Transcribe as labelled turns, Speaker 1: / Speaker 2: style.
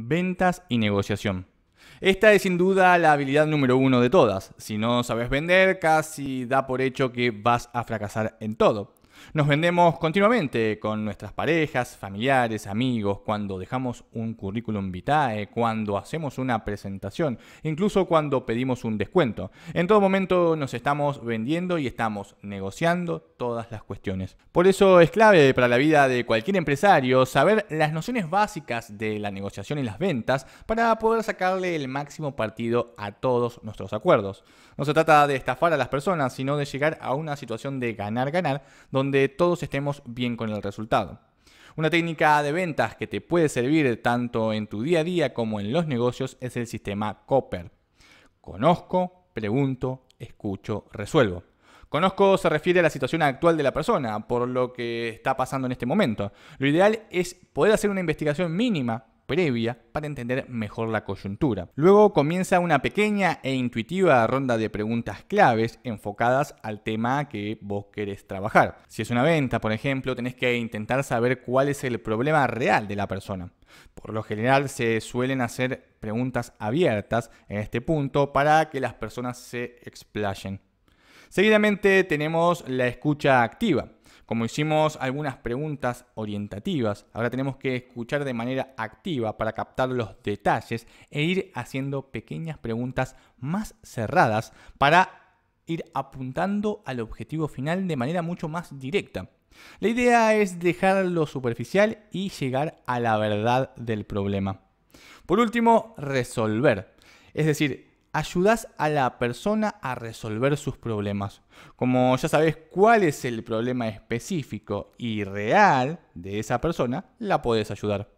Speaker 1: Ventas y negociación. Esta es sin duda la habilidad número uno de todas. Si no sabes vender, casi da por hecho que vas a fracasar en todo. Nos vendemos continuamente con nuestras parejas, familiares, amigos, cuando dejamos un currículum vitae, cuando hacemos una presentación, incluso cuando pedimos un descuento. En todo momento nos estamos vendiendo y estamos negociando todas las cuestiones. Por eso es clave para la vida de cualquier empresario saber las nociones básicas de la negociación y las ventas para poder sacarle el máximo partido a todos nuestros acuerdos. No se trata de estafar a las personas, sino de llegar a una situación de ganar-ganar donde donde todos estemos bien con el resultado. Una técnica de ventas que te puede servir tanto en tu día a día como en los negocios es el sistema Copper. Conozco, pregunto, escucho, resuelvo. Conozco se refiere a la situación actual de la persona, por lo que está pasando en este momento. Lo ideal es poder hacer una investigación mínima previa para entender mejor la coyuntura. Luego comienza una pequeña e intuitiva ronda de preguntas claves enfocadas al tema que vos querés trabajar. Si es una venta, por ejemplo, tenés que intentar saber cuál es el problema real de la persona. Por lo general se suelen hacer preguntas abiertas en este punto para que las personas se explayen. Seguidamente tenemos la escucha activa. Como hicimos algunas preguntas orientativas, ahora tenemos que escuchar de manera activa para captar los detalles e ir haciendo pequeñas preguntas más cerradas para ir apuntando al objetivo final de manera mucho más directa. La idea es dejar lo superficial y llegar a la verdad del problema. Por último, resolver. Es decir, ayudas a la persona a resolver sus problemas. Como ya sabes cuál es el problema específico y real de esa persona, la podés ayudar.